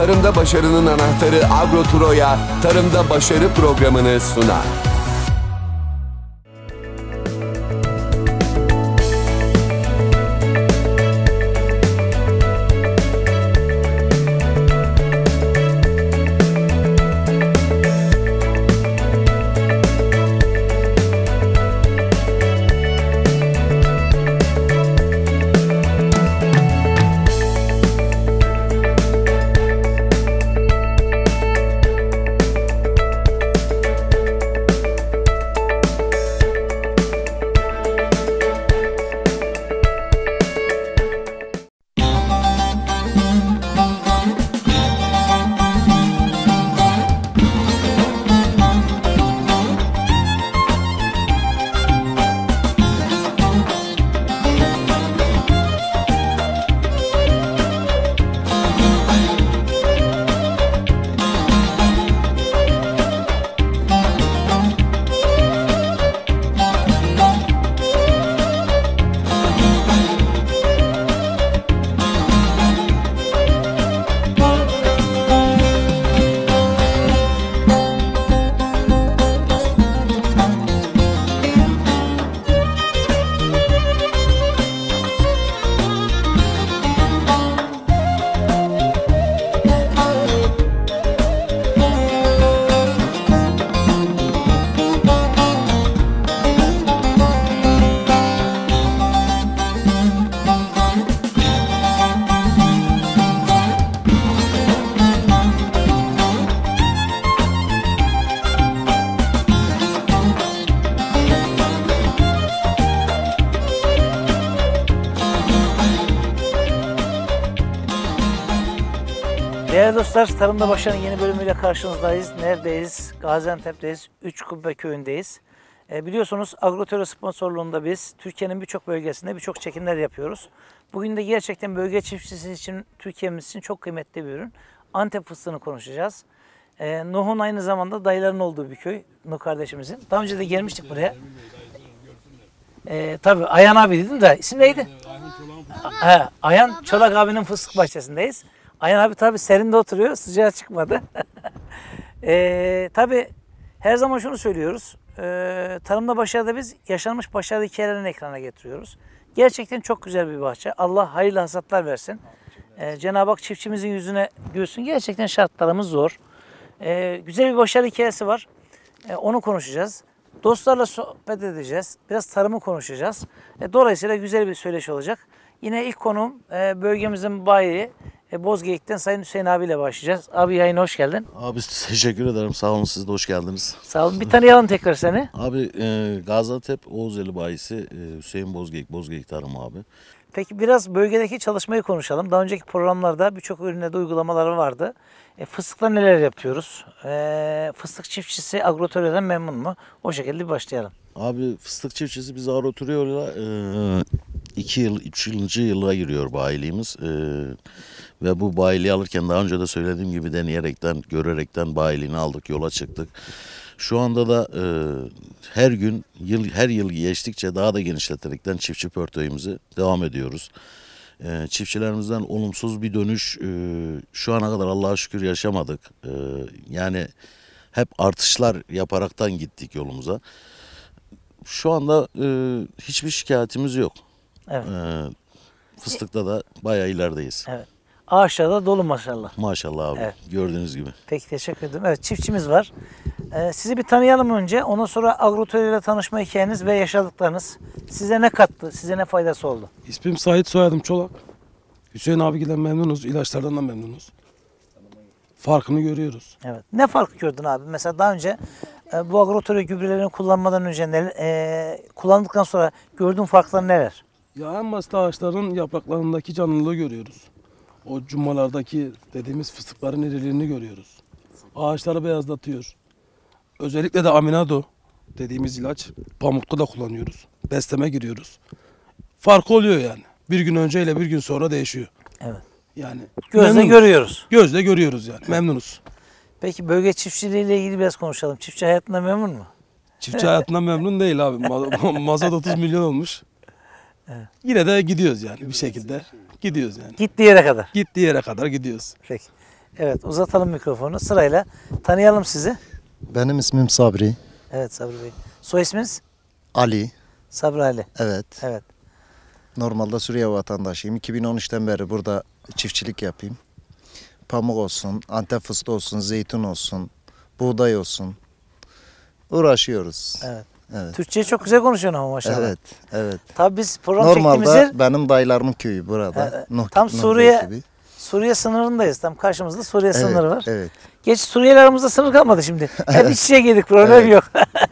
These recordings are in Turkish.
Tarımda başarının anahtarı Agro Tarımda Başarı programını sunar. Dostlar Tarımda Başarı'nın yeni bölümüyle karşınızdayız. Neredeyiz? Gaziantep'teyiz. Üç Kubbe Köyü'ndeyiz. E, biliyorsunuz Agrotero sponsorluğunda biz Türkiye'nin birçok bölgesinde birçok çekimler yapıyoruz. Bugün de gerçekten bölge çiftçisi için Türkiye'miz için çok kıymetli bir ürün. Antep fıstığını konuşacağız. E, Nuh'un aynı zamanda dayıların olduğu bir köy. Nuh kardeşimizin. Daha önce de gelmiştik buraya. E, tabii Ayan abi dedim de isim neydi? He, Ayan Çolak abinin fıstık bahçesindeyiz. Ayhan abi tabii serinde oturuyor, sıcağa çıkmadı. e, tabii her zaman şunu söylüyoruz. E, tarımda başarıda biz yaşanmış başarılı hikayelerini ekrana getiriyoruz. Gerçekten çok güzel bir bahçe. Allah hayırlı hasatlar versin. E, Cenab-ı Hak çiftçimizin yüzüne gülsün. Gerçekten şartlarımız zor. E, güzel bir başarı hikayesi var. E, onu konuşacağız. Dostlarla sohbet edeceğiz. Biraz tarımı konuşacağız. E, dolayısıyla güzel bir söyleşi olacak. Yine ilk konum e, bölgemizin bayi e, Bozgeyik'ten Sayın Hüseyin abiyle başlayacağız. Abi yayına hoş geldin. Abi teşekkür ederim. Sağ olun siz de hoş geldiniz. Sağ olun. Bir tanıyalım tekrar seni. Abi e, Gaziantep Oğuzeli bayisi e, Hüseyin Bozgeyik, Bozgeyik Tarım abi. Peki biraz bölgedeki çalışmayı konuşalım. Daha önceki programlarda birçok ürüne de uygulamaları vardı. E, fıstıkla neler yapıyoruz? E, fıstık çiftçisi agrotöryeden memnun mu? O şekilde bir başlayalım. Abi fıstık çiftçisi biz agrotöryayla e, 2 yıl, 3. yıla giriyor bayiliğimiz. E, ve bu bayiliği alırken daha önce de söylediğim gibi deneyerekten, görerekten bayiliğini aldık, yola çıktık. Şu anda da e, her gün, yıl, her yıl geçtikçe daha da genişleterekten çiftçi portföyümüzü devam ediyoruz. E, çiftçilerimizden olumsuz bir dönüş e, şu ana kadar Allah'a şükür yaşamadık. E, yani hep artışlar yaparaktan gittik yolumuza. Şu anda e, hiçbir şikayetimiz yok. Evet. E, fıstıkta da bayağı ilerideyiz. Evet. Ağaçlar da dolu maşallah. Maşallah abi. Evet. Gördüğünüz gibi. Peki teşekkür ederim. Evet çiftçimiz var. Ee, sizi bir tanıyalım önce. Ondan sonra Agrotör ile tanışma hikayeniz ve yaşadıklarınız size ne kattı? Size ne faydası oldu? İsmim Sait Soyadım Çolak. Hüseyin abigiden memnunuz. ilaçlardan da memnunuz. Farkını görüyoruz. Evet. Ne fark gördün abi? Mesela daha önce e, bu agrotörü gübrelerini kullanmadan önce neler, e, kullandıktan sonra gördüğün farklar neler? Ya en basit ağaçların yapraklarındaki canlılığı görüyoruz o cummalardaki dediğimiz fıstıkların iriliğini görüyoruz. Ağaçları beyazlatıyor. Özellikle de aminado dediğimiz ilaç pamukta da kullanıyoruz. Besleme giriyoruz. Fark oluyor yani. Bir gün önceyle bir gün sonra değişiyor. Evet. Yani gözle memnunuz. görüyoruz. Gözle görüyoruz yani. Memnunuz. Peki bölge çiftçiliği ile ilgili biraz konuşalım. Çiftçi hayatında memnun mu? Çiftçi hayatından memnun değil abi. Mazot 30 milyon olmuş. Evet. Yine de gidiyoruz yani bir şekilde. Gidiyoruz yani. Gittiği yere kadar. Gittiği yere kadar gidiyoruz. Peki. Evet uzatalım mikrofonu. Sırayla tanıyalım sizi. Benim ismim Sabri. Evet Sabri Bey. Soy isminiz? Ali. Sabri Ali. Evet. Evet. Normalde Suriye vatandaşıyım. 2013'ten beri burada çiftçilik yapayım. Pamuk olsun, antep fıstığı olsun, zeytin olsun, buğday olsun. Uğraşıyoruz. Evet evet. Türkçeyi çok güzel konuşuyorsun ama maşallah. Evet, evet. Tabii biz program Normalde çektiğimiz yer... benim dayılarımın köyü burada. Ee, tam Suriye Suriye sınırındayız. Tam karşımızda Suriye evet, sınırı var. Evet. Geç Suriyeli aramızda sınır kalmadı şimdi. Hep iç içe girdik. Problem evet. yok.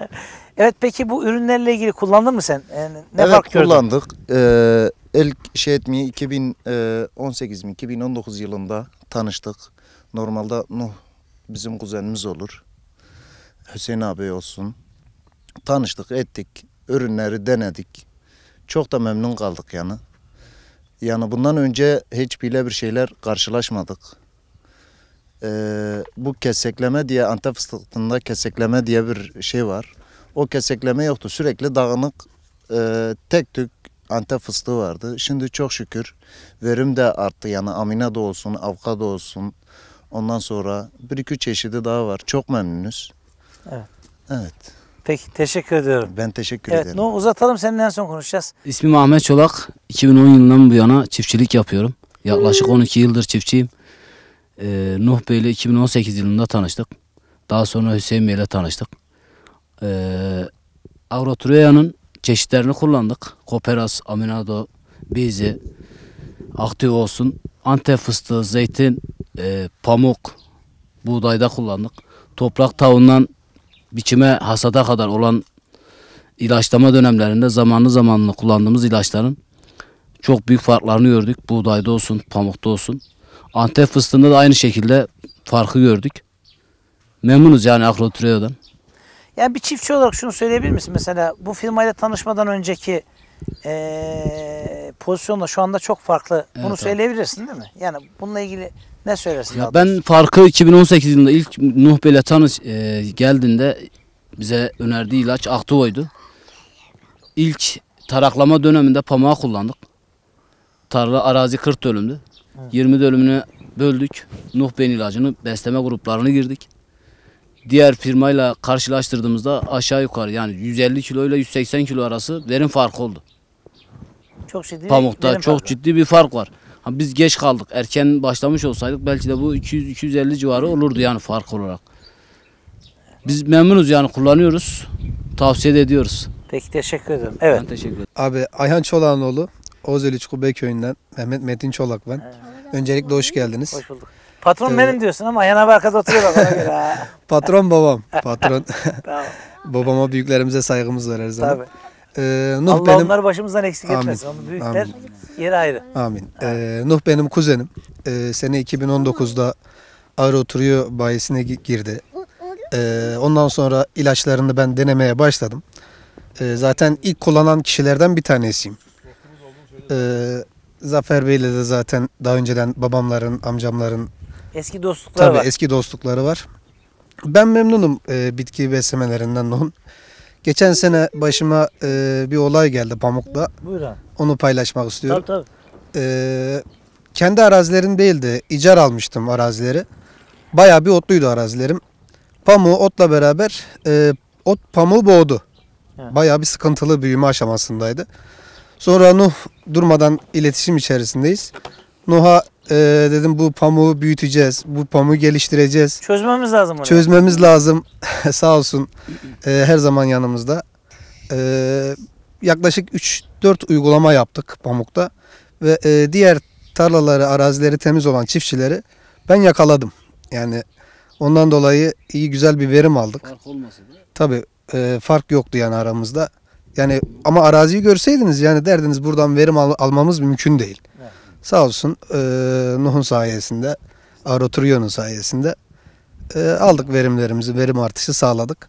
evet peki bu ürünlerle ilgili kullandın mı sen? Yani ne evet, fark gördün? kullandık. Ee, ilk şey etmeyi 2018 e, mi 2019 yılında tanıştık. Normalde Nuh bizim kuzenimiz olur. Hüseyin abi olsun tanıştık, ettik. Ürünleri denedik. Çok da memnun kaldık yani. Yani bundan önce hiç bile bir şeyler karşılaşmadık. Ee, bu kesekleme diye Antep fıstığında kesekleme diye bir şey var. O kesekleme yoktu. Sürekli dağınık e, tek tük Antep fıstığı vardı. Şimdi çok şükür verim de arttı. Yani amina da olsun, avokado olsun. Ondan sonra bir iki çeşidi daha var. Çok memnunuz. Evet. Evet. Peki teşekkür ediyorum. Ben teşekkür evet, ederim. Evet uzatalım seninle en son konuşacağız. İsmim Ahmet Çolak. 2010 yılından bu yana çiftçilik yapıyorum. Yaklaşık 12 hmm. yıldır çiftçiyim. Ee, Nuh Bey ile 2018 yılında tanıştık. Daha sonra Hüseyin Bey ile tanıştık. Ee, Agrotruya'nın çeşitlerini kullandık. Koperas, Aminado, Bizi, Aktif olsun. Antep fıstığı, zeytin, e, pamuk, buğdayda kullandık. Toprak tavından biçime hasada kadar olan ilaçlama dönemlerinde zamanlı zamanlı kullandığımız ilaçların çok büyük farklarını gördük. Buğdayda olsun, pamukta olsun. Antep fıstığında da aynı şekilde farkı gördük. Memnunuz yani Akrotriyo'dan. Yani bir çiftçi olarak şunu söyleyebilir misin? Mesela bu firmayla tanışmadan önceki e, pozisyonla şu anda çok farklı. Bunu evet, söyleyebilirsin değil mi? Yani bununla ilgili ne söylersin? Ya ben farkı 2018 yılında ilk Nuh Bey'le tanış e, geldiğinde bize önerdiği ilaç Aktuvo'ydu. İlk taraklama döneminde pamağı kullandık. Tarla arazi 40 dönümdü. Hı. 20 dönümünü böldük. Nuh Bey'in ilacını besleme gruplarını girdik. Diğer firmayla karşılaştırdığımızda aşağı yukarı yani 150 kilo ile 180 kilo arası verim farkı oldu. Çok ciddi Pamukta çok farkı. ciddi bir fark var. Biz geç kaldık. Erken başlamış olsaydık belki de bu 200-250 civarı olurdu yani fark olarak. Biz memnunuz yani kullanıyoruz. Tavsiye ediyoruz. Peki teşekkür ederim. Evet. Ben teşekkür ederim. Abi Ayhan Çolanoğlu, Ozeliç Kubey köyünden Mehmet Metin Çolak ben. Evet. Öncelikle hoş geldiniz. Hoş bulduk. Patron ee, benim diyorsun ama Ayhan arkada oturuyor bak ona göre. patron babam. Patron. tamam. Babama büyüklerimize saygımız var her zaman. Tabii. Ee, Nuh Allah benim... onlar başımızdan eksik amin, etmesin. büyükler amin. yeri ayrı. Amin. Ee, Nuh benim kuzenim. Ee, sene 2019'da ağır oturuyor bayisine girdi. Ee, ondan sonra ilaçlarını ben denemeye başladım. Ee, zaten ilk kullanan kişilerden bir tanesiyim. Ee, Zafer Bey'le de zaten daha önceden babamların, amcamların eski dostlukları tabii, var. eski dostlukları var. Ben memnunum e, bitki beslemelerinden Nuh'un. Geçen sene başıma e, bir olay geldi Pamuk'ta. Buyur abi. Onu paylaşmak istiyorum. Tabii tabii. E, kendi arazilerim değildi. İcar almıştım arazileri. Bayağı bir otluydu arazilerim. Pamuğu otla beraber e, ot pamuğu boğdu. He. Bayağı bir sıkıntılı büyüme aşamasındaydı. Sonra Nuh durmadan iletişim içerisindeyiz. Nuh'a e, dedim bu pamuğu büyüteceğiz, bu pamuğu geliştireceğiz. Çözmemiz lazım orayı. Çözmemiz lazım sağ olsun e, her zaman yanımızda. E, yaklaşık 3-4 uygulama yaptık pamukta ve e, diğer tarlaları, arazileri temiz olan çiftçileri ben yakaladım. Yani ondan dolayı iyi güzel bir verim aldık. Fark olmasın. Tabii e, fark yoktu yani aramızda. Yani ama araziyi görseydiniz yani derdiniz buradan verim al- almamız mümkün değil. Evet. Sağ olsun e, Nuh'un sayesinde, Aroturio'nun sayesinde e, aldık verimlerimizi, verim artışı sağladık.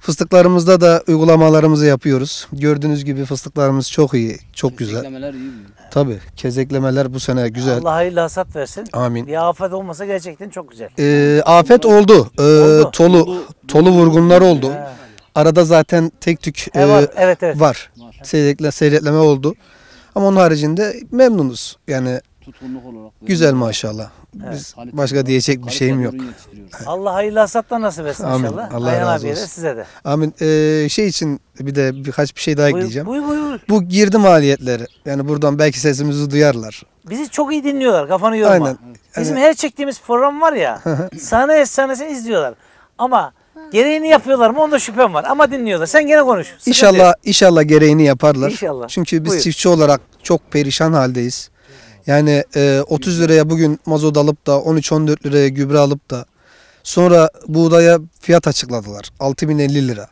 Fıstıklarımızda da uygulamalarımızı yapıyoruz. Gördüğünüz gibi fıstıklarımız çok iyi, çok güzel. Kezeklemeler iyi mi? Tabii, kezeklemeler bu sene güzel. Allah hayırlı hasat versin. Amin. Bir afet olmasa gerçekten çok güzel. Ee, afet oldu. Ee, oldu. Tolu, tolu vurgunlar oldu. He. Arada zaten tek tük e, e var, evet, evet. var. var. Seyretle, seyretleme oldu. Ama onun haricinde memnunuz. Yani tutumluk olarak. Güzel maşallah. Evet. Biz başka olarak, diyecek bir şeyim yok. Allah hayırlı hasatla nasip etsin Amin. inşallah. Allah Ayhan razı olsun. size de. Amin. Ee, şey için bir de birkaç bir şey daha buyur, ekleyeceğim. Buyur buyur. Bu girdi maliyetleri. Yani buradan belki sesimizi duyarlar. Bizi çok iyi dinliyorlar. Kafanı yorma. Aynen. Bizim yani... her çektiğimiz program var ya. sahne efsanesini izliyorlar. Ama Gereğini yapıyorlar mı onda şüphem var ama dinliyorlar. Sen gene konuş. Sıkıntı İnşallah inşallah gereğini yaparlar. İnşallah. Çünkü biz Buyur. çiftçi olarak çok perişan haldeyiz. Yani e, 30 liraya bugün mazot alıp da 13-14 liraya gübre alıp da sonra buğdaya fiyat açıkladılar. 6050 lira.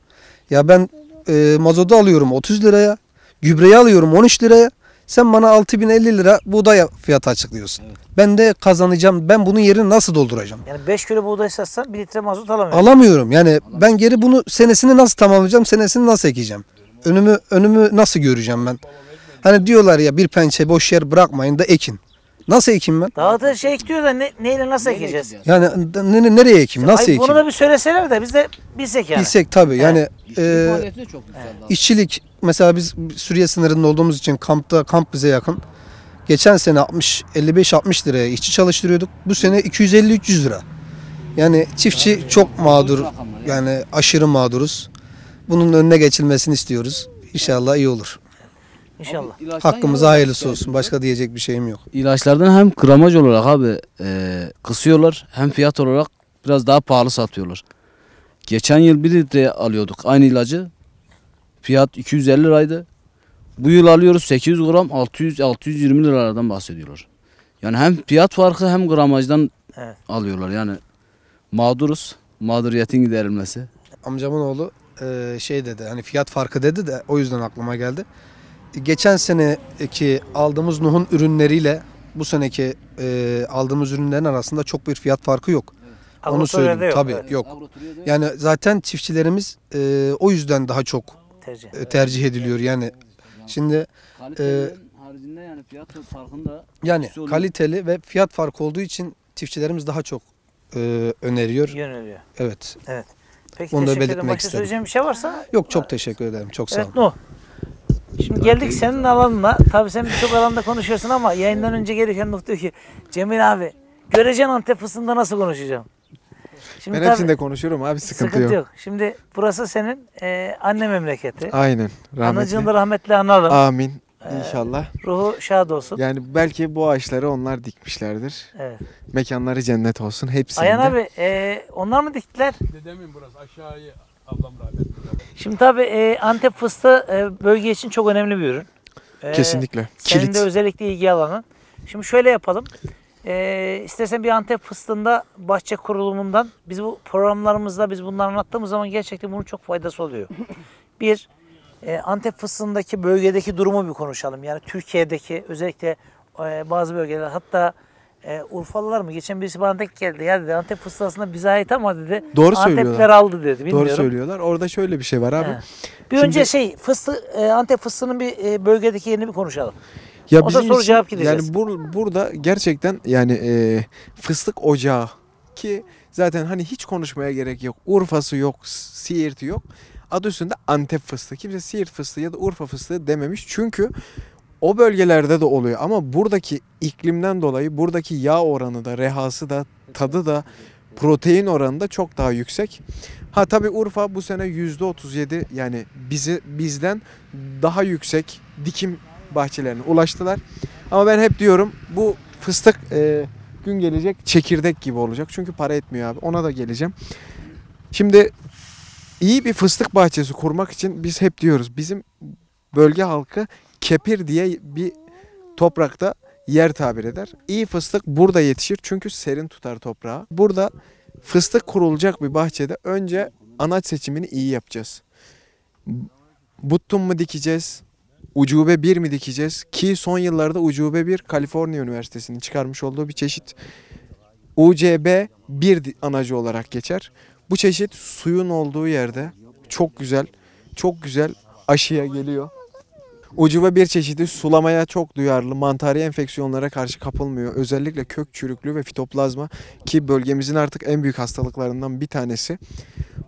Ya ben e, mazotu alıyorum 30 liraya, gübreyi alıyorum 13 liraya. Sen bana 6050 lira buğday fiyatı açıklıyorsun. Evet. Ben de kazanacağım. Ben bunun yerini nasıl dolduracağım? Yani 5 kilo buğday satsan 1 litre mazot alamıyorum. Alamıyorum. Yani Alamıyorum. ben geri bunu senesini nasıl tamamlayacağım? Senesini nasıl ekeceğim? Önümü önümü nasıl göreceğim ben? Hani diyorlar ya bir pençe boş yer bırakmayın da ekin. Nasıl ekeyim ben? Dağda şey ekliyor da ne, neyle nasıl ekeceğiz? Yani ne, ne- nereye ekeyim? Nasıl Ay, ekeyim? bunu da bir söyleseler de biz de bilsek yani. Bilsek tabii yani e, çok güzel. işçilik mesela biz Suriye sınırında olduğumuz için kampta kamp bize yakın. Geçen sene 60 55 60 liraya işçi çalıştırıyorduk. Bu sene 250 300 lira. Yani çiftçi çok mağdur. Yani aşırı mağduruz. Bunun önüne geçilmesini istiyoruz. İnşallah iyi olur. İnşallah. Hakkımıza hayırlısı olsun. Başka diyecek bir şeyim yok. İlaçlardan hem gramaj olarak abi e, kısıyorlar hem fiyat olarak biraz daha pahalı satıyorlar. Geçen yıl bir litre alıyorduk aynı ilacı. Fiyat 250 liraydı. Bu yıl alıyoruz 800 gram 600-620 liralardan bahsediyorlar. Yani hem fiyat farkı hem gramajdan evet. alıyorlar. Yani mağduruz. Mağduriyetin giderilmesi. Amcamın oğlu e, şey dedi hani fiyat farkı dedi de o yüzden aklıma geldi geçen seneki aldığımız Nuh'un ürünleriyle bu seneki e, aldığımız ürünlerin arasında çok bir fiyat farkı yok. Evet. Onu söyleyeyim. Yok, Tabii evet. yok. Yani zaten çiftçilerimiz e, o yüzden daha çok tercih, e, tercih ediliyor. Yani şimdi e, haricinde yani fiyat farkında yani kaliteli ve fiyat farkı olduğu için çiftçilerimiz daha çok e, öneriyor. Yöneliyor. Evet. Evet. Peki Onu da belirtmek ederim. isterim. Söyleyeceğim bir şey varsa? Yok çok teşekkür ederim. Çok sağ olun. No. Şimdi geldik senin alanına. Tabii sen birçok alanda konuşuyorsun ama yayından önce gelirken Nuh diyor ki Cemil abi göreceğin Antep fısında nasıl konuşacağım? Şimdi ben tabii, hepsinde konuşuyorum abi sıkıntı, sıkıntı yok. yok. Şimdi burası senin e, anne memleketi. Aynen. Rahmetli. da rahmetli analım. Amin. E, inşallah. Ee, ruhu şad olsun. Yani belki bu ağaçları onlar dikmişlerdir. Evet. Mekanları cennet olsun hepsinde. Ayhan abi e, onlar mı diktiler? Dedemin burası aşağıya Ablam rahmetli. Şimdi tabii e, Antep fıstığı e, bölge için çok önemli bir ürün. E, Kesinlikle. Senin Kilit. de özellikle ilgi alanı. Şimdi şöyle yapalım. E, istersen bir Antep fıstığında bahçe kurulumundan biz bu programlarımızda biz bunları anlattığımız zaman gerçekten bunun çok faydası oluyor. bir, e, Antep fıstığındaki bölgedeki durumu bir konuşalım. Yani Türkiye'deki özellikle e, bazı bölgeler hatta e, Urfalılar mı? Geçen birisi bana tek geldi. Ya dedi Antep fıstığı bize ait ama dedi. Doğru söylüyorlar. aldı dedi. Bilmiyorum. Doğru söylüyorlar. Orada şöyle bir şey var abi. He. Bir Şimdi, önce şey fıstı e, Antep fıstığının bir e, bölgedeki yerini bir konuşalım. Ya Ondan bizim soru için, cevap gideceğiz. Yani bur, burada gerçekten yani e, fıstık ocağı ki zaten hani hiç konuşmaya gerek yok. Urfa'sı yok, Siirt'i yok. Adı üstünde Antep fıstığı. Kimse Siirt fıstığı ya da Urfa fıstığı dememiş. Çünkü o bölgelerde de oluyor ama buradaki iklimden dolayı buradaki yağ oranı da, rehası da, tadı da, protein oranı da çok daha yüksek. Ha tabi Urfa bu sene yüzde %37 yani bizi bizden daha yüksek dikim bahçelerine ulaştılar. Ama ben hep diyorum bu fıstık e, gün gelecek çekirdek gibi olacak. Çünkü para etmiyor abi ona da geleceğim. Şimdi iyi bir fıstık bahçesi kurmak için biz hep diyoruz bizim bölge halkı kepir diye bir toprakta yer tabir eder. İyi fıstık burada yetişir çünkü serin tutar toprağı. Burada fıstık kurulacak bir bahçede önce anaç seçimini iyi yapacağız. Buttum mu dikeceğiz? Ucube 1 mi dikeceğiz? Ki son yıllarda Ucube 1 Kaliforniya Üniversitesi'nin çıkarmış olduğu bir çeşit UCB 1 anacı olarak geçer. Bu çeşit suyun olduğu yerde çok güzel, çok güzel aşıya geliyor. Ucuba bir çeşidi sulamaya çok duyarlı mantari enfeksiyonlara karşı kapılmıyor. Özellikle kök çürüklüğü ve fitoplazma ki bölgemizin artık en büyük hastalıklarından bir tanesi.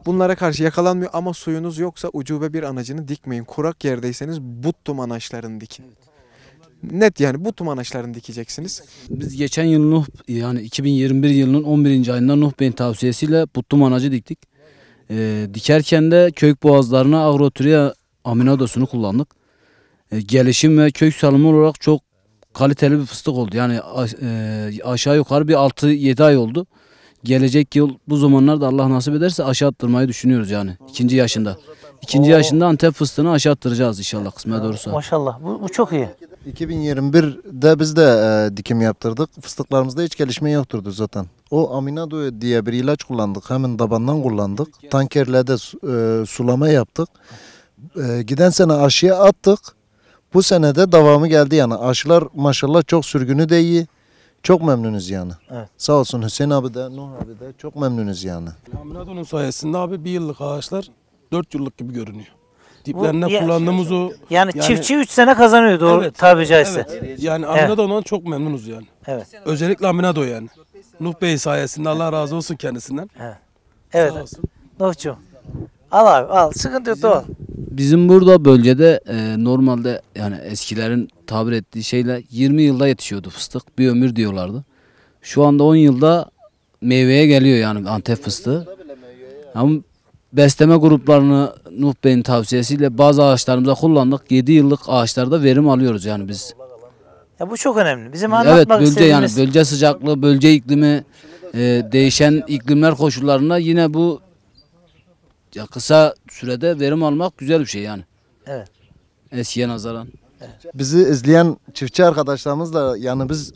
Bunlara karşı yakalanmıyor ama suyunuz yoksa ucube bir anacını dikmeyin. Kurak yerdeyseniz buttum anaçlarını dikin. Net yani buttum anaçlarını dikeceksiniz. Biz geçen yıl Nuh yani 2021 yılının 11. ayında Nuh Bey'in tavsiyesiyle buttum anacı diktik. Ee, dikerken de kök boğazlarına agrotüriya aminodosunu kullandık. E, gelişim ve kök salımı olarak çok kaliteli bir fıstık oldu. Yani e, aşağı yukarı bir 6-7 ay oldu. Gelecek yıl bu zamanlarda Allah nasip ederse aşağı attırmayı düşünüyoruz yani ikinci yaşında. İkinci Oo. yaşında Antep fıstığını aşağı attıracağız inşallah kısmet doğrusu. Maşallah bu, bu çok iyi. 2021'de biz de e, dikim yaptırdık. Fıstıklarımızda hiç gelişme yokturdu zaten. O aminado diye bir ilaç kullandık. Hemen dabandan kullandık. Tankerle de e, sulama yaptık. E, giden sene aşıya attık. Bu sene de devamı geldi yani. Aşılar maşallah çok sürgünü de iyi. Çok memnunuz yani. Evet. Sağ olsun Hüseyin abi de, Nuh abi de çok memnunuz yani. Laminatonun sayesinde abi bir yıllık ağaçlar dört yıllık gibi görünüyor. Diplerinde kullandığımız o... Yani, çiftçi 3 sene kazanıyor doğru Evet, tabiri caizse. Evet. Yani Aminado'dan çok memnunuz yani. Evet. Özellikle Aminado yani. Nuh Bey sayesinde Allah razı olsun kendisinden. Evet. Sağ olsun. Nuhcuğum, Al abi al. Sıkıntı yok doğal. Bizim burada bölgede e, normalde yani eskilerin tabir ettiği şeyle 20 yılda yetişiyordu fıstık. Bir ömür diyorlardı. Şu anda 10 yılda meyveye geliyor yani Antep fıstığı. Ama besleme gruplarını Nuh Bey'in tavsiyesiyle bazı ağaçlarımıza kullandık. 7 yıllık ağaçlarda verim alıyoruz yani biz. Ya bu çok önemli. Bizim anlatmak Evet bölge istediğimiz... yani bölge sıcaklığı, bölge iklimi, e, değişen iklimler koşullarına yine bu ya kısa sürede verim almak güzel bir şey yani. Evet. Eskiye nazaran. Evet. Bizi izleyen çiftçi arkadaşlarımız da yani biz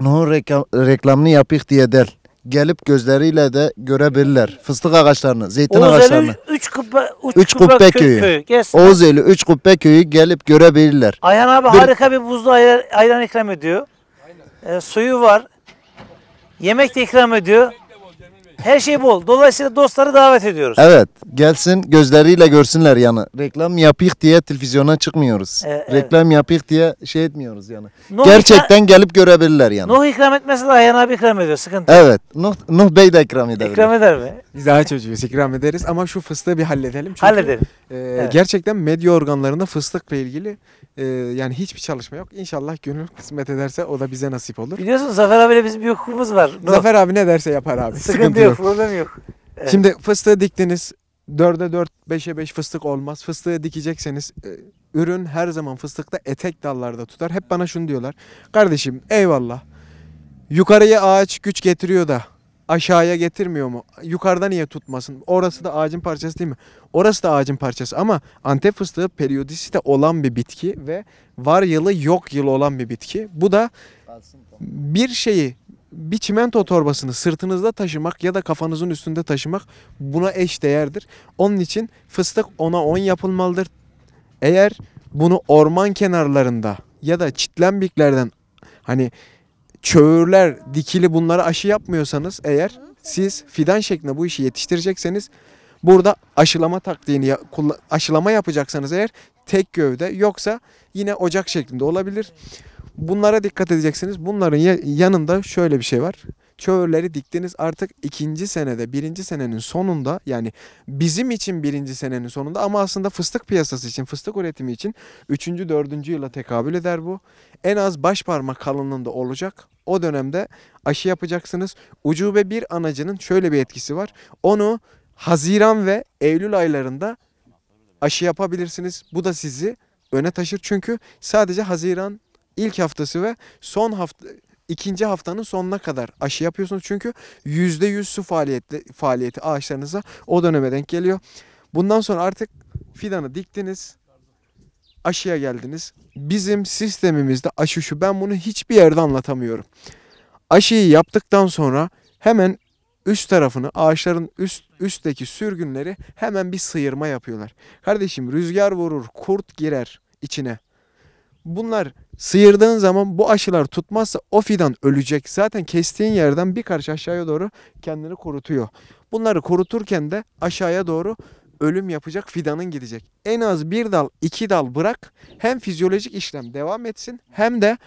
nohut reklamını yapık diye der. Gelip gözleriyle de görebilirler. Fıstık ağaçlarını, zeytin Oğuz ağaçlarını. Üç kupa, üç, kupa, köyü. köyü. Oğuz Eylül 3 kupa köyü gelip görebilirler. Ayhan abi bir... harika bir buzlu ayran, ayran ikram ediyor. Aynen. E, suyu var. Yemek de ikram ediyor. Her şey bol. Dolayısıyla dostları davet ediyoruz. Evet. Gelsin gözleriyle görsünler yani. Reklam yapık diye televizyona çıkmıyoruz. Ee, e, evet. Reklam yapık diye şey etmiyoruz yani. Nuh Gerçekten ikram, gelip görebilirler yani. Nuh ikram etmesi de Ayhan abi ikram ediyor. Sıkıntı. Evet. Nuh, Nuh Bey de ikram eder. İkram eder mi? Biz daha çocuğuz. ikram ederiz ama şu fıstığı bir halledelim. Çünkü, halledelim. E, evet. Gerçekten medya organlarında fıstıkla ilgili e, yani hiçbir çalışma yok. İnşallah gönül kısmet ederse o da bize nasip olur. Biliyorsun Zafer abiyle bizim bir hukukumuz var. Nuh. Zafer abi ne derse yapar abi. Sıkıntı, Sıkıntı yok. Yok problem yok. Evet. Şimdi fıstığı diktiniz. 4'e 4, 5'e 5 fıstık olmaz. Fıstığı dikecekseniz e, ürün her zaman fıstıkta etek dallarda tutar. Hep bana şunu diyorlar. Kardeşim eyvallah. Yukarıya ağaç güç getiriyor da aşağıya getirmiyor mu? Yukarıda niye tutmasın? Orası da ağacın parçası değil mi? Orası da ağacın parçası ama Antep fıstığı periyodisite olan bir bitki ve var yılı yok yılı olan bir bitki. Bu da bir şeyi bir çimento torbasını sırtınızda taşımak ya da kafanızın üstünde taşımak buna eş değerdir. Onun için fıstık ona 10 on yapılmalıdır. Eğer bunu orman kenarlarında ya da çitlenbiklerden hani çöğürler dikili bunlara aşı yapmıyorsanız eğer siz fidan şeklinde bu işi yetiştirecekseniz burada aşılama taktiğini aşılama yapacaksanız eğer tek gövde yoksa yine ocak şeklinde olabilir. Bunlara dikkat edeceksiniz. Bunların yanında şöyle bir şey var. Çöğürleri diktiniz artık ikinci senede, birinci senenin sonunda yani bizim için birinci senenin sonunda ama aslında fıstık piyasası için, fıstık üretimi için üçüncü, dördüncü yıla tekabül eder bu. En az baş parmak kalınlığında olacak. O dönemde aşı yapacaksınız. Ucube bir anacının şöyle bir etkisi var. Onu Haziran ve Eylül aylarında aşı yapabilirsiniz. Bu da sizi öne taşır çünkü sadece Haziran ilk haftası ve son hafta ikinci haftanın sonuna kadar aşı yapıyorsunuz. Çünkü yüzde yüz su faaliyeti, faaliyeti ağaçlarınıza o döneme denk geliyor. Bundan sonra artık fidanı diktiniz. Aşıya geldiniz. Bizim sistemimizde aşı şu. Ben bunu hiçbir yerde anlatamıyorum. Aşıyı yaptıktan sonra hemen üst tarafını ağaçların üst üstteki sürgünleri hemen bir sıyırma yapıyorlar. Kardeşim rüzgar vurur, kurt girer içine. Bunlar sıyırdığın zaman bu aşılar tutmazsa o fidan ölecek. Zaten kestiğin yerden bir karış aşağıya doğru kendini kurutuyor. Bunları kuruturken de aşağıya doğru ölüm yapacak fidanın gidecek. En az bir dal iki dal bırak hem fizyolojik işlem devam etsin hem de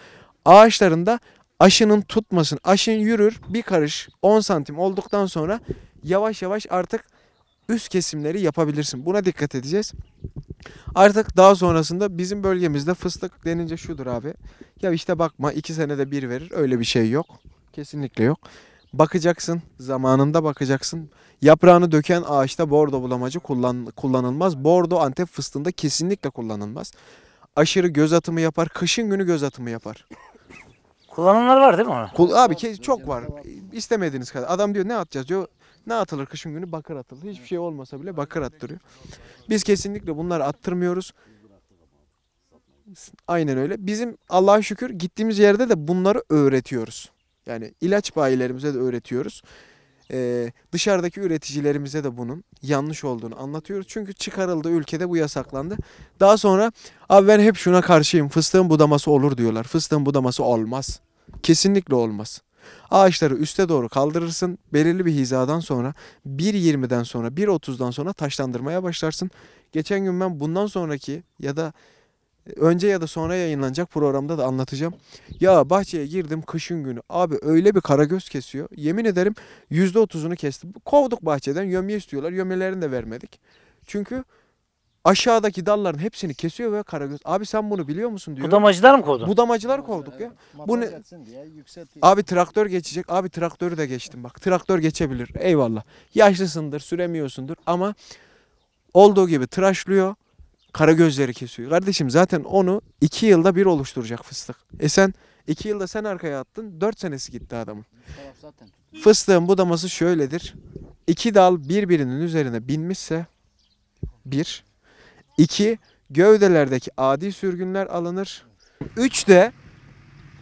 ağaçlarında aşının tutmasın. Aşın yürür bir karış 10 santim olduktan sonra yavaş yavaş artık üst kesimleri yapabilirsin. Buna dikkat edeceğiz. Artık daha sonrasında bizim bölgemizde fıstık denince şudur abi. Ya işte bakma iki senede bir verir öyle bir şey yok. Kesinlikle yok. Bakacaksın zamanında bakacaksın. Yaprağını döken ağaçta bordo bulamacı kullan, kullanılmaz. Bordo antep fıstığında kesinlikle kullanılmaz. Aşırı göz atımı yapar. Kışın günü göz atımı yapar. Kullananlar var değil mi Kul, abi çok var. İstemediğiniz kadar. Adam diyor ne atacağız diyor. Ne atılır kışın günü? Bakır atılır. Hiçbir şey olmasa bile bakır attırıyor. Biz kesinlikle bunları attırmıyoruz. Aynen öyle. Bizim Allah'a şükür gittiğimiz yerde de bunları öğretiyoruz. Yani ilaç bayilerimize de öğretiyoruz. Ee, dışarıdaki üreticilerimize de bunun yanlış olduğunu anlatıyoruz. Çünkü çıkarıldı ülkede bu yasaklandı. Daha sonra abi ben hep şuna karşıyım fıstığın budaması olur diyorlar. Fıstığın budaması olmaz. Kesinlikle olmaz. Ağaçları üste doğru kaldırırsın. Belirli bir hizadan sonra 1.20'den sonra 1.30'dan sonra taşlandırmaya başlarsın. Geçen gün ben bundan sonraki ya da e, önce ya da sonra yayınlanacak programda da anlatacağım. Ya bahçeye girdim kışın günü. Abi öyle bir karagöz kesiyor. Yemin ederim %30'unu kestim. Kovduk bahçeden. Yömye istiyorlar. Yömyelerini de vermedik. Çünkü Aşağıdaki dalların hepsini kesiyor ve Karagöz abi sen bunu biliyor musun diyor. Budamacılar mı kovdun? Budamacılar kovduk ya. Bu ne? Abi traktör geçecek. Abi traktörü de geçtim bak. Traktör geçebilir. Eyvallah. Yaşlısındır, süremiyorsundur ama olduğu gibi tıraşlıyor. karagözleri kesiyor. Kardeşim zaten onu iki yılda bir oluşturacak fıstık. E sen iki yılda sen arkaya attın. Dört senesi gitti adamın. zaten. Fıstığın budaması şöyledir. İki dal birbirinin üzerine binmişse bir, 2. Gövdelerdeki adi sürgünler alınır. 3 de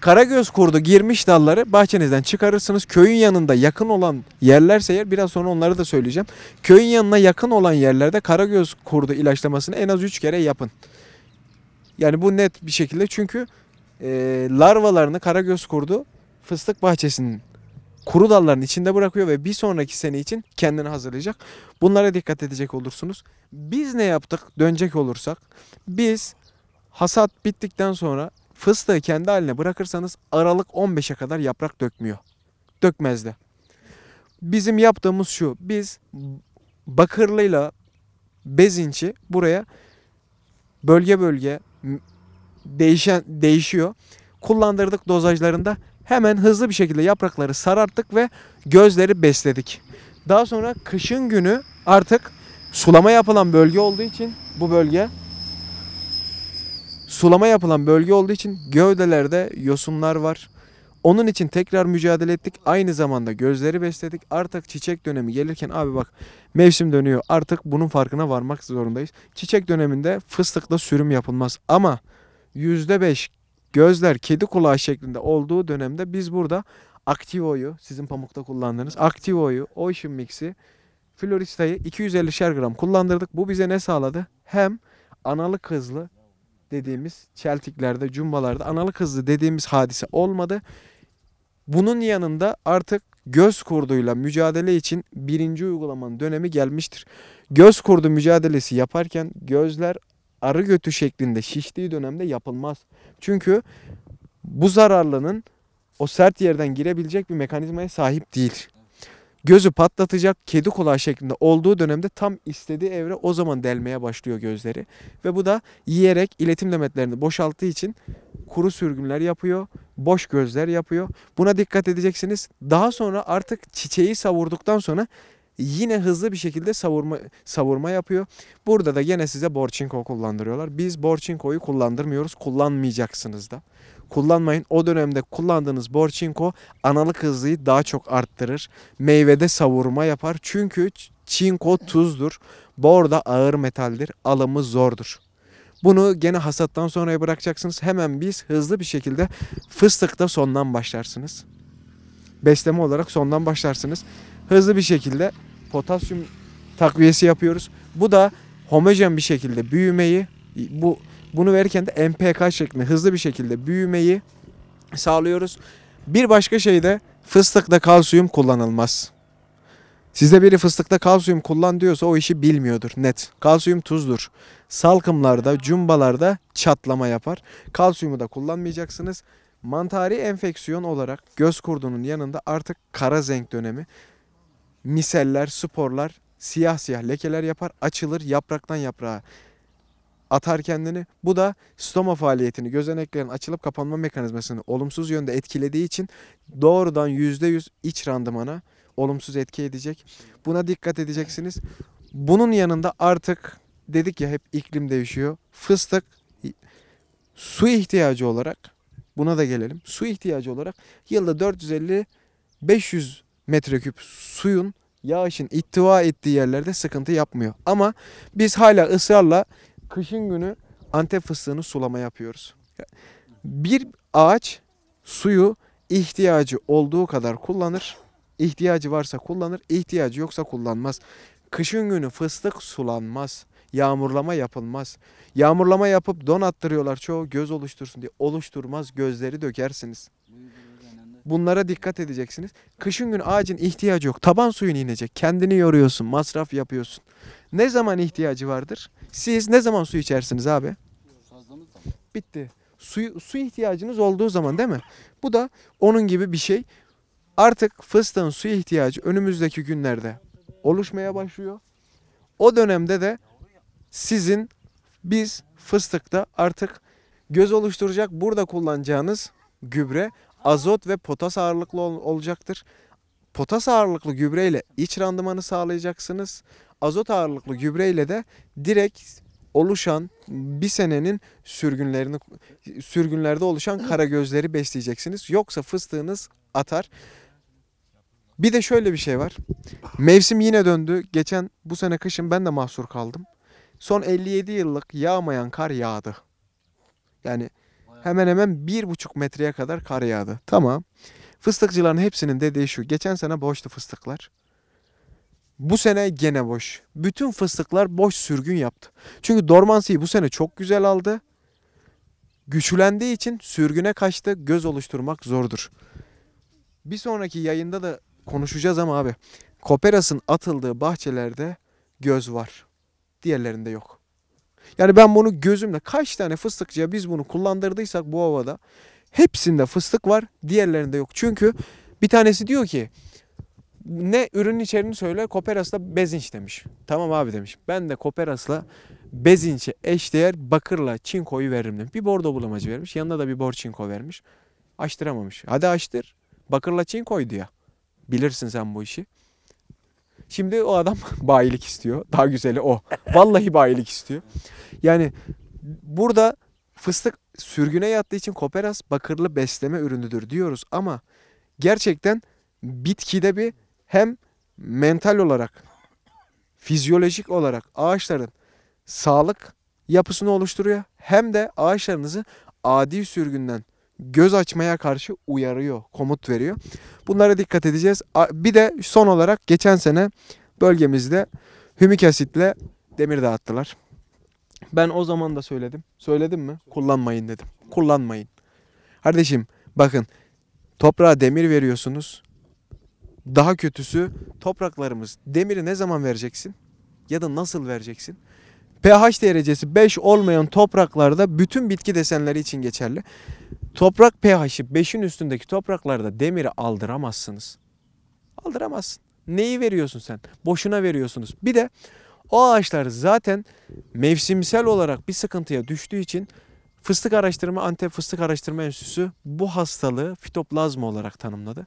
Karagöz kurdu girmiş dalları bahçenizden çıkarırsınız. Köyün yanında yakın olan yerlerse yer biraz sonra onları da söyleyeceğim. Köyün yanına yakın olan yerlerde karagöz kurdu ilaçlamasını en az 3 kere yapın. Yani bu net bir şekilde çünkü e, larvalarını karagöz kurdu fıstık bahçesinin kuru dalların içinde bırakıyor ve bir sonraki sene için kendini hazırlayacak. Bunlara dikkat edecek olursunuz. Biz ne yaptık dönecek olursak? Biz hasat bittikten sonra fıstığı kendi haline bırakırsanız Aralık 15'e kadar yaprak dökmüyor. Dökmez de. Bizim yaptığımız şu. Biz bakırlıyla bezinçi buraya bölge bölge değişen değişiyor. Kullandırdık dozajlarında hemen hızlı bir şekilde yaprakları sararttık ve gözleri besledik. Daha sonra kışın günü artık sulama yapılan bölge olduğu için bu bölge sulama yapılan bölge olduğu için gövdelerde yosunlar var. Onun için tekrar mücadele ettik. Aynı zamanda gözleri besledik. Artık çiçek dönemi gelirken abi bak mevsim dönüyor. Artık bunun farkına varmak zorundayız. Çiçek döneminde fıstıkla sürüm yapılmaz ama %5 gözler kedi kulağı şeklinde olduğu dönemde biz burada Activo'yu, sizin pamukta kullandığınız Activo'yu, Ocean Mix'i, Florista'yı 250'şer gram kullandırdık. Bu bize ne sağladı? Hem analık hızlı dediğimiz çeltiklerde, cumbalarda analık hızlı dediğimiz hadise olmadı. Bunun yanında artık göz kurduyla mücadele için birinci uygulamanın dönemi gelmiştir. Göz kurdu mücadelesi yaparken gözler arı götü şeklinde şiştiği dönemde yapılmaz. Çünkü bu zararlının o sert yerden girebilecek bir mekanizmaya sahip değil. Gözü patlatacak kedi kulağı şeklinde olduğu dönemde tam istediği evre o zaman delmeye başlıyor gözleri. Ve bu da yiyerek iletim demetlerini boşalttığı için kuru sürgünler yapıyor, boş gözler yapıyor. Buna dikkat edeceksiniz. Daha sonra artık çiçeği savurduktan sonra yine hızlı bir şekilde savurma, savurma yapıyor. Burada da yine size Borçinko kullandırıyorlar. Biz Borçinko'yu kullandırmıyoruz. Kullanmayacaksınız da. Kullanmayın. O dönemde kullandığınız Borçinko analık hızlıyı daha çok arttırır. Meyvede savurma yapar. Çünkü çinko tuzdur. Bor da ağır metaldir. Alımı zordur. Bunu gene hasattan sonra bırakacaksınız. Hemen biz hızlı bir şekilde fıstıkta sondan başlarsınız. Besleme olarak sondan başlarsınız. Hızlı bir şekilde potasyum takviyesi yapıyoruz. Bu da homojen bir şekilde büyümeyi bu bunu verirken de MPK şeklinde hızlı bir şekilde büyümeyi sağlıyoruz. Bir başka şey de fıstıkta kalsiyum kullanılmaz. Size biri fıstıkta kalsiyum kullan diyorsa o işi bilmiyordur net. Kalsiyum tuzdur. Salkımlarda, cumbalarda çatlama yapar. Kalsiyumu da kullanmayacaksınız. Mantari enfeksiyon olarak göz kurdunun yanında artık kara zenk dönemi miseller, sporlar siyah siyah lekeler yapar, açılır yapraktan yaprağa atar kendini. Bu da stoma faaliyetini, gözeneklerin açılıp kapanma mekanizmasını olumsuz yönde etkilediği için doğrudan %100 iç randımana olumsuz etki edecek. Buna dikkat edeceksiniz. Bunun yanında artık dedik ya hep iklim değişiyor. Fıstık su ihtiyacı olarak buna da gelelim. Su ihtiyacı olarak yılda 450 500 metreküp suyun yağışın ittiva ettiği yerlerde sıkıntı yapmıyor. Ama biz hala ısrarla kışın günü Antep fıstığını sulama yapıyoruz. Bir ağaç suyu ihtiyacı olduğu kadar kullanır. İhtiyacı varsa kullanır, ihtiyacı yoksa kullanmaz. Kışın günü fıstık sulanmaz. Yağmurlama yapılmaz. Yağmurlama yapıp don attırıyorlar çoğu göz oluştursun diye. Oluşturmaz gözleri dökersiniz. Bunlara dikkat edeceksiniz. Kışın gün ağacın ihtiyacı yok. Taban suyun inecek. Kendini yoruyorsun, masraf yapıyorsun. Ne zaman ihtiyacı vardır? Siz ne zaman su içersiniz abi? Bitti. Su, su ihtiyacınız olduğu zaman değil mi? Bu da onun gibi bir şey. Artık fıstığın su ihtiyacı önümüzdeki günlerde oluşmaya başlıyor. O dönemde de sizin biz fıstıkta artık göz oluşturacak burada kullanacağınız gübre azot ve potas ağırlıklı ol, olacaktır. Potas ağırlıklı gübreyle iç randımanı sağlayacaksınız. Azot ağırlıklı gübreyle de direkt oluşan bir senenin sürgünlerini sürgünlerde oluşan kara gözleri besleyeceksiniz. Yoksa fıstığınız atar. Bir de şöyle bir şey var. Mevsim yine döndü. Geçen bu sene kışın ben de mahsur kaldım. Son 57 yıllık yağmayan kar yağdı. Yani hemen hemen bir buçuk metreye kadar kar yağdı. Tamam. Fıstıkçıların hepsinin dediği şu. Geçen sene boştu fıstıklar. Bu sene gene boş. Bütün fıstıklar boş sürgün yaptı. Çünkü Dormansi'yi bu sene çok güzel aldı. Güçlendiği için sürgüne kaçtı. Göz oluşturmak zordur. Bir sonraki yayında da konuşacağız ama abi. Koperas'ın atıldığı bahçelerde göz var. Diğerlerinde yok. Yani ben bunu gözümle kaç tane fıstıkçıya biz bunu kullandırdıysak bu havada hepsinde fıstık var diğerlerinde yok. Çünkü bir tanesi diyor ki ne ürünün içeriğini söyle Koperas'la bezinç demiş. Tamam abi demiş. Ben de Koperas'la bezinçe eşdeğer bakırla çinkoyu veririm demiş. Bir bordo bulamacı vermiş. Yanına da bir bor çinko vermiş. Açtıramamış. Hadi açtır. Bakırla çinkoy ya. Bilirsin sen bu işi. Şimdi o adam bayilik istiyor. Daha güzeli o. Vallahi bayilik istiyor. Yani burada fıstık sürgüne yattığı için koperas bakırlı besleme ürünüdür diyoruz ama gerçekten bitkide bir hem mental olarak fizyolojik olarak ağaçların sağlık yapısını oluşturuyor hem de ağaçlarınızı adi sürgünden göz açmaya karşı uyarıyor, komut veriyor. Bunlara dikkat edeceğiz. Bir de son olarak geçen sene bölgemizde hümik asitle demir dağıttılar. Ben o zaman da söyledim. Söyledim mi? Kullanmayın dedim. Kullanmayın. Kardeşim bakın toprağa demir veriyorsunuz. Daha kötüsü topraklarımız demiri ne zaman vereceksin? Ya da nasıl vereceksin? pH derecesi 5 olmayan topraklarda bütün bitki desenleri için geçerli. Toprak pH'i 5'in üstündeki topraklarda demiri aldıramazsınız. Aldıramazsın. Neyi veriyorsun sen? Boşuna veriyorsunuz. Bir de o ağaçlar zaten mevsimsel olarak bir sıkıntıya düştüğü için Fıstık Araştırma Antep Fıstık Araştırma Enstitüsü bu hastalığı fitoplazma olarak tanımladı.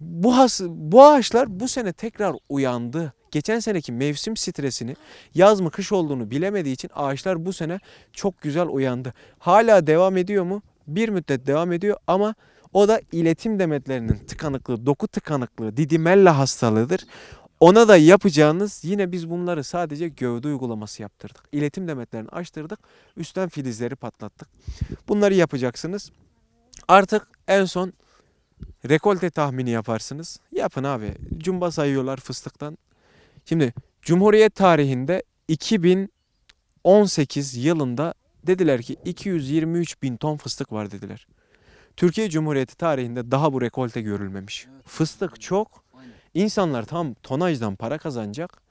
Bu, has, bu ağaçlar bu sene tekrar uyandı. Geçen seneki mevsim stresini yaz mı kış olduğunu bilemediği için ağaçlar bu sene çok güzel uyandı. Hala devam ediyor mu? bir müddet devam ediyor ama o da iletim demetlerinin tıkanıklığı, doku tıkanıklığı, didimella hastalığıdır. Ona da yapacağınız yine biz bunları sadece gövde uygulaması yaptırdık. İletim demetlerini açtırdık. Üstten filizleri patlattık. Bunları yapacaksınız. Artık en son rekolte tahmini yaparsınız. Yapın abi. Cumba sayıyorlar fıstıktan. Şimdi Cumhuriyet tarihinde 2018 yılında Dediler ki 223 bin ton fıstık var dediler. Türkiye Cumhuriyeti tarihinde daha bu rekolte görülmemiş. Fıstık çok. İnsanlar tam tonajdan para kazanacak.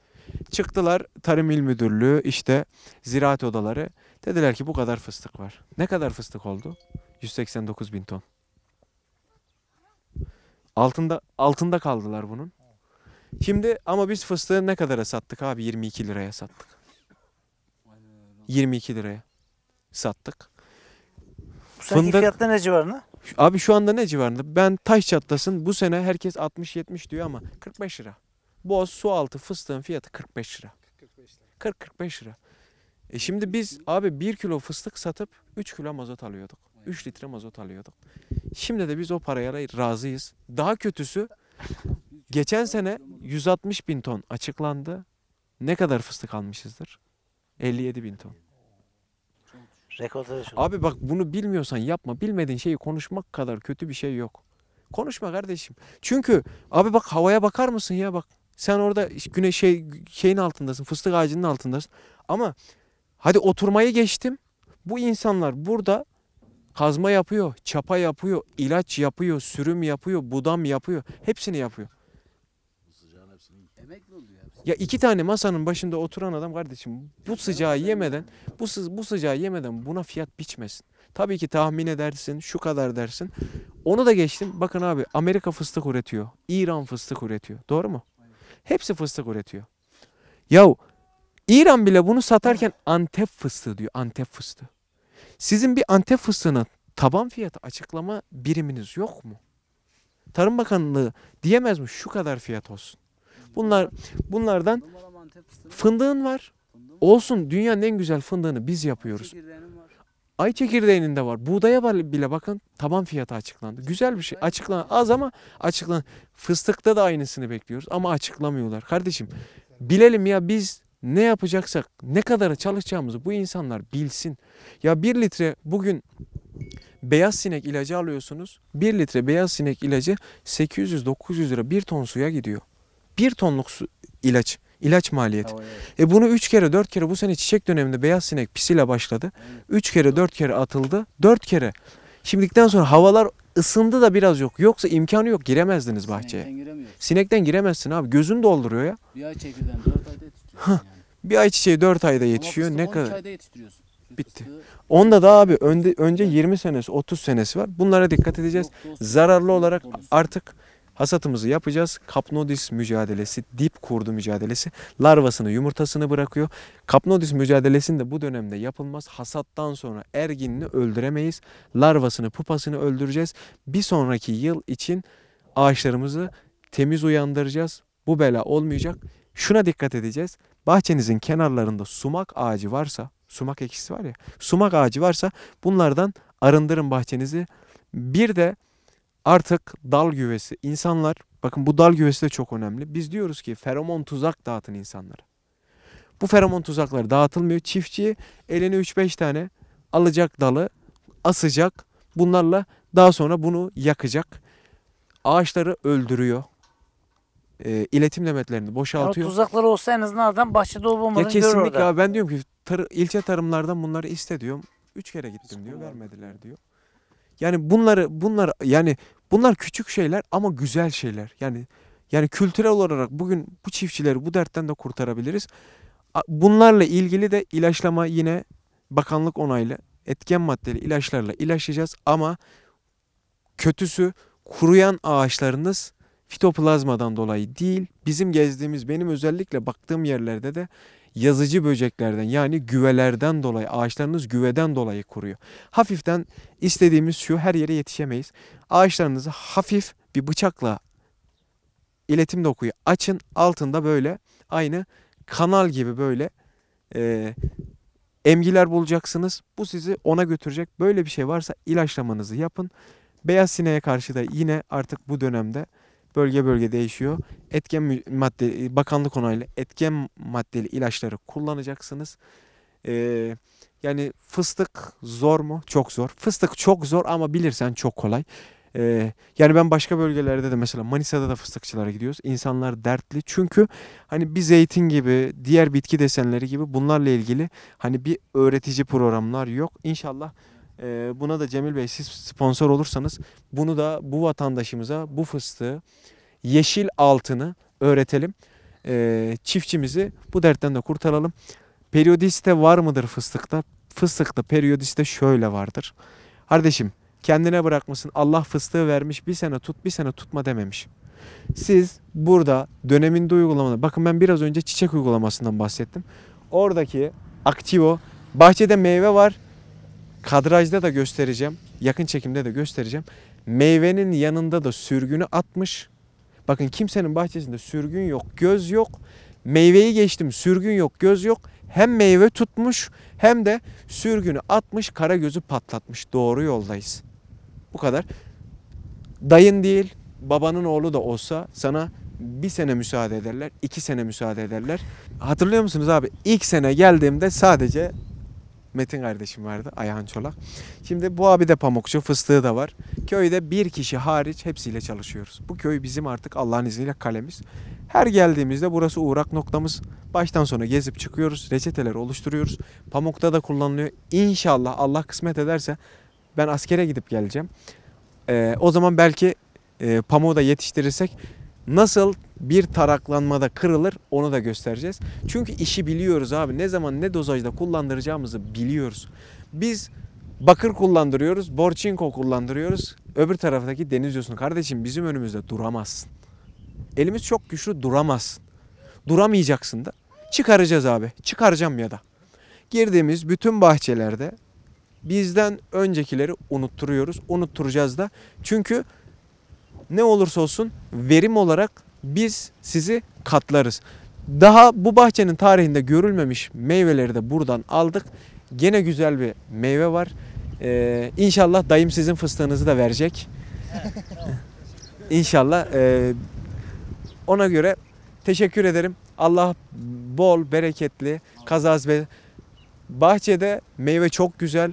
Çıktılar Tarım İl Müdürlüğü işte ziraat odaları. Dediler ki bu kadar fıstık var. Ne kadar fıstık oldu? 189 bin ton. Altında altında kaldılar bunun. Şimdi ama biz fıstığı ne kadara sattık abi? 22 liraya sattık. 22 liraya sattık. Bu Fındık fiyatlar ne civarında? abi şu anda ne civarında? Ben taş çatlasın bu sene herkes 60-70 diyor ama 45 lira. Boz su altı fıstığın fiyatı 45 lira. 40-45 lira. E şimdi biz abi 1 kilo fıstık satıp 3 kilo mazot alıyorduk. 3 litre mazot alıyorduk. Şimdi de biz o paraya razıyız. Daha kötüsü geçen sene 160 bin ton açıklandı. Ne kadar fıstık almışızdır? 57 bin ton. Rekorda Abi bak bunu bilmiyorsan yapma. Bilmediğin şeyi konuşmak kadar kötü bir şey yok. Konuşma kardeşim. Çünkü abi bak havaya bakar mısın ya bak. Sen orada güneş şey, şeyin altındasın. Fıstık ağacının altındasın. Ama hadi oturmayı geçtim. Bu insanlar burada kazma yapıyor, çapa yapıyor, ilaç yapıyor, sürüm yapıyor, budam yapıyor. Hepsini yapıyor. Ya iki tane masanın başında oturan adam kardeşim bu sıcağı yemeden, bu, sı bu sıcağı yemeden buna fiyat biçmesin. Tabii ki tahmin edersin, şu kadar dersin. Onu da geçtim. Bakın abi Amerika fıstık üretiyor. İran fıstık üretiyor. Doğru mu? Hepsi fıstık üretiyor. Yahu İran bile bunu satarken Antep fıstığı diyor. Antep fıstığı. Sizin bir Antep fıstığının taban fiyatı açıklama biriminiz yok mu? Tarım Bakanlığı diyemez mi şu kadar fiyat olsun? Bunlar bunlardan fındığın var. Olsun dünyanın en güzel fındığını biz yapıyoruz. Ay çekirdeğinin de var. Buğdaya bile bakın taban fiyatı açıklandı. Güzel bir şey. Açıklan az ama açıklan. Fıstıkta da aynısını bekliyoruz ama açıklamıyorlar. Kardeşim bilelim ya biz ne yapacaksak, ne kadara çalışacağımızı bu insanlar bilsin. Ya bir litre bugün beyaz sinek ilacı alıyorsunuz. bir litre beyaz sinek ilacı 800-900 lira bir ton suya gidiyor. Bir tonluk su, ilaç. İlaç maliyeti. E bunu 3 kere 4 kere bu sene çiçek döneminde beyaz sinek pisiyle başladı. 3 kere 4 kere atıldı. 4 kere. Şimdikten sonra havalar ısındı da biraz yok. Yoksa imkanı yok giremezdiniz bahçeye. Sinekten, giremezsin abi. Gözün dolduruyor ya. Bir ay çekirden 4 ayda yetiştiriyorsun yani. Bir ay çiçeği 4 ayda yetişiyor. Ne kadar? ayda yetiştiriyorsun. Bitti. Onda da abi önde, önce 20 senesi 30 senesi var. Bunlara dikkat edeceğiz. Zararlı olarak artık Hasatımızı yapacağız. Kapnodis mücadelesi, dip kurdu mücadelesi larvasını, yumurtasını bırakıyor. Kapnodis mücadelesinde bu dönemde yapılmaz. Hasattan sonra erginini öldüremeyiz. Larvasını, pupasını öldüreceğiz. Bir sonraki yıl için ağaçlarımızı temiz uyandıracağız. Bu bela olmayacak. Şuna dikkat edeceğiz. Bahçenizin kenarlarında sumak ağacı varsa, sumak ekşisi var ya, sumak ağacı varsa bunlardan arındırın bahçenizi. Bir de artık dal güvesi insanlar bakın bu dal güvesi de çok önemli. Biz diyoruz ki feromon tuzak dağıtın insanlara. Bu feromon tuzakları dağıtılmıyor. Çiftçi eline 3-5 tane alacak dalı asacak. Bunlarla daha sonra bunu yakacak. Ağaçları öldürüyor. E, iletim demetlerini boşaltıyor. Ama tuzaklar olsa en azından adam bahçede olup olmadığını görür orada. Kesinlikle ben diyorum ki tar ilçe tarımlardan bunları iste diyorum. Üç kere gittim diyor vermediler diyor. Yani bunları bunlar yani bunlar küçük şeyler ama güzel şeyler. Yani yani kültürel olarak bugün bu çiftçileri bu dertten de kurtarabiliriz. Bunlarla ilgili de ilaçlama yine bakanlık onaylı etken maddeli ilaçlarla ilaçlayacağız ama kötüsü kuruyan ağaçlarınız fitoplazmadan dolayı değil. Bizim gezdiğimiz benim özellikle baktığım yerlerde de yazıcı böceklerden yani güvelerden dolayı ağaçlarınız güveden dolayı kuruyor. Hafiften istediğimiz şu her yere yetişemeyiz. Ağaçlarınızı hafif bir bıçakla iletim dokuyu açın altında böyle aynı kanal gibi böyle e, emgiler bulacaksınız. Bu sizi ona götürecek. Böyle bir şey varsa ilaçlamanızı yapın. Beyaz sineğe karşı da yine artık bu dönemde bölge bölge değişiyor. Etken madde e, bakanlık onaylı etken maddeli ilaçları kullanacaksınız. Ee, yani fıstık zor mu? Çok zor. Fıstık çok zor ama bilirsen çok kolay. Ee, yani ben başka bölgelerde de mesela Manisa'da da fıstıkçılara gidiyoruz. İnsanlar dertli çünkü hani bir zeytin gibi diğer bitki desenleri gibi bunlarla ilgili hani bir öğretici programlar yok. İnşallah ee, buna da Cemil Bey siz sponsor olursanız bunu da bu vatandaşımıza bu fıstığı yeşil altını öğretelim. E, çiftçimizi bu dertten de kurtaralım. Periyodiste var mıdır fıstıkta? Fıstıklı periyodiste şöyle vardır. Kardeşim kendine bırakmasın. Allah fıstığı vermiş bir sene tut bir sene tutma dememiş. Siz burada döneminde uygulamada bakın ben biraz önce çiçek uygulamasından bahsettim. Oradaki aktivo bahçede meyve var Kadrajda da göstereceğim. Yakın çekimde de göstereceğim. Meyvenin yanında da sürgünü atmış. Bakın kimsenin bahçesinde sürgün yok, göz yok. Meyveyi geçtim sürgün yok, göz yok. Hem meyve tutmuş hem de sürgünü atmış, kara gözü patlatmış. Doğru yoldayız. Bu kadar. Dayın değil, babanın oğlu da olsa sana bir sene müsaade ederler, iki sene müsaade ederler. Hatırlıyor musunuz abi? İlk sene geldiğimde sadece Metin kardeşim vardı Ayhan Çolak. Şimdi bu abi de pamukçu fıstığı da var. Köyde bir kişi hariç hepsiyle çalışıyoruz. Bu köy bizim artık Allah'ın izniyle kalemiz. Her geldiğimizde burası uğrak noktamız. Baştan sona gezip çıkıyoruz. Reçeteleri oluşturuyoruz. Pamukta da kullanılıyor. İnşallah Allah kısmet ederse ben askere gidip geleceğim. Ee, o zaman belki e, pamuğu da yetiştirirsek nasıl bir taraklanmada kırılır onu da göstereceğiz. Çünkü işi biliyoruz abi. Ne zaman ne dozajda kullandıracağımızı biliyoruz. Biz bakır kullandırıyoruz, borçinko kullandırıyoruz. Öbür taraftaki deniz diyorsun kardeşim bizim önümüzde duramazsın. Elimiz çok güçlü duramazsın. Duramayacaksın da. Çıkaracağız abi. Çıkaracağım ya da. Girdiğimiz bütün bahçelerde bizden öncekileri unutturuyoruz. Unutturacağız da. Çünkü ne olursa olsun verim olarak biz sizi katlarız. Daha bu bahçenin tarihinde görülmemiş meyveleri de buradan aldık. Gene güzel bir meyve var. Ee, inşallah dayım sizin fıstığınızı da verecek. İnşallah. E, ona göre teşekkür ederim. Allah bol, bereketli, kazaz ve bahçede meyve çok güzel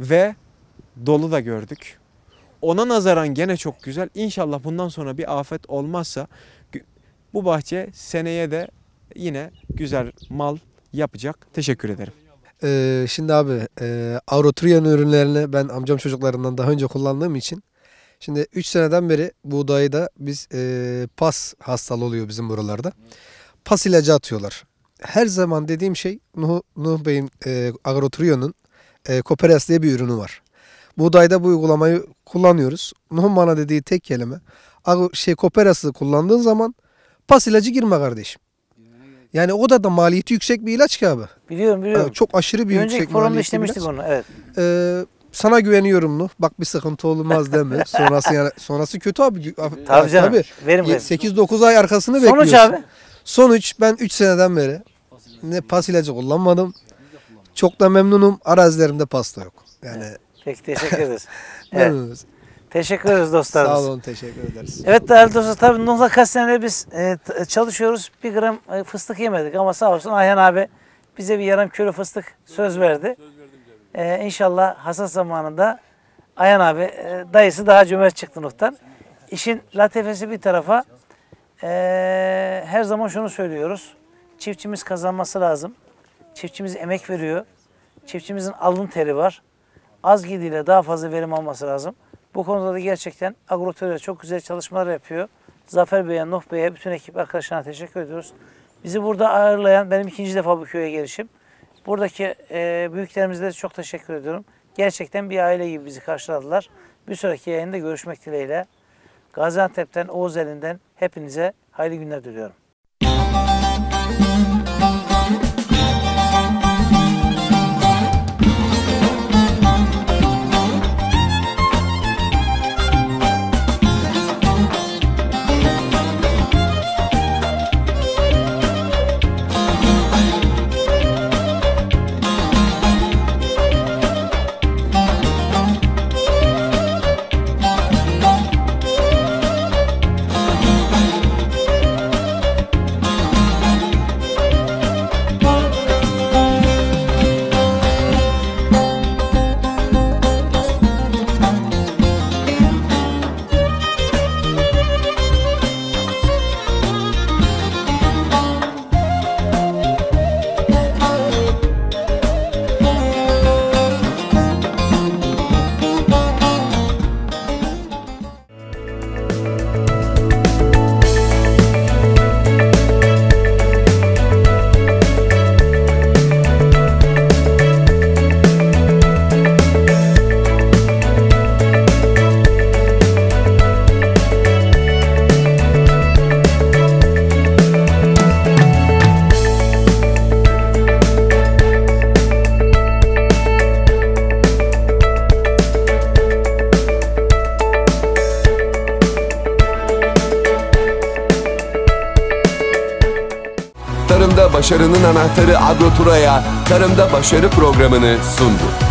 ve dolu da gördük ona nazaran gene çok güzel. İnşallah bundan sonra bir afet olmazsa bu bahçe seneye de yine güzel mal yapacak. Teşekkür ederim. Ee, şimdi abi e, Avrotriyan ürünlerini ben amcam çocuklarından daha önce kullandığım için şimdi 3 seneden beri buğdayı da biz e, pas hastalığı oluyor bizim buralarda. Pas ilacı atıyorlar. Her zaman dediğim şey Nuh, Nuh Bey'in e, Agrotrion'un e, Koperas diye bir ürünü var. Buğdayda bu uygulamayı kullanıyoruz. Nuh'un dediği tek kelime. Şey, koperası kullandığın zaman pas ilacı girme kardeşim. Yani o da da maliyeti yüksek bir ilaç ki abi. Biliyorum ee, biliyorum. çok aşırı bir Önceki yüksek maliyeti işlemiştik onu evet. Ee, sana güveniyorum Nuh. Bak bir sıkıntı olmaz deme. sonrası yani sonrası kötü abi. Tabii, tabii canım. Tabii. Verim 8-9 ay arkasını Sonuç bekliyorsun. Sonuç abi. Sonuç ben 3 seneden beri ne pas ilacı kullanmadım. Çok da memnunum. Arazilerimde pasta yok. Yani evet. Peki teşekkür ederiz. evet. Memnunuz. Teşekkür ederiz dostlarımız. Sağ olun teşekkür ederiz. Evet değerli dostlar tabii Nurla Kastane'de biz e, çalışıyoruz. Bir gram e, fıstık yemedik ama sağ olsun Ayhan abi bize bir yarım kilo fıstık söz verdi. Söz verdim E, inşallah hasat zamanında Ayhan abi e, dayısı daha cömert çıktı Nuh'tan. İşin latifesi bir tarafa e, her zaman şunu söylüyoruz. Çiftçimiz kazanması lazım. Çiftçimiz emek veriyor. Çiftçimizin alın teri var az gidiyle daha fazla verim alması lazım. Bu konuda da gerçekten agroteoride çok güzel çalışmalar yapıyor. Zafer Bey'e, Nuh Bey'e, bütün ekip arkadaşlarına teşekkür ediyoruz. Bizi burada ağırlayan benim ikinci defa bu köye gelişim. Buradaki e, büyüklerimize de çok teşekkür ediyorum. Gerçekten bir aile gibi bizi karşıladılar. Bir sonraki yayında görüşmek dileğiyle. Gaziantep'ten, Oğuz elinden hepinize hayırlı günler diliyorum. anahtarı Agrotura'ya tarımda başarı programını sundu.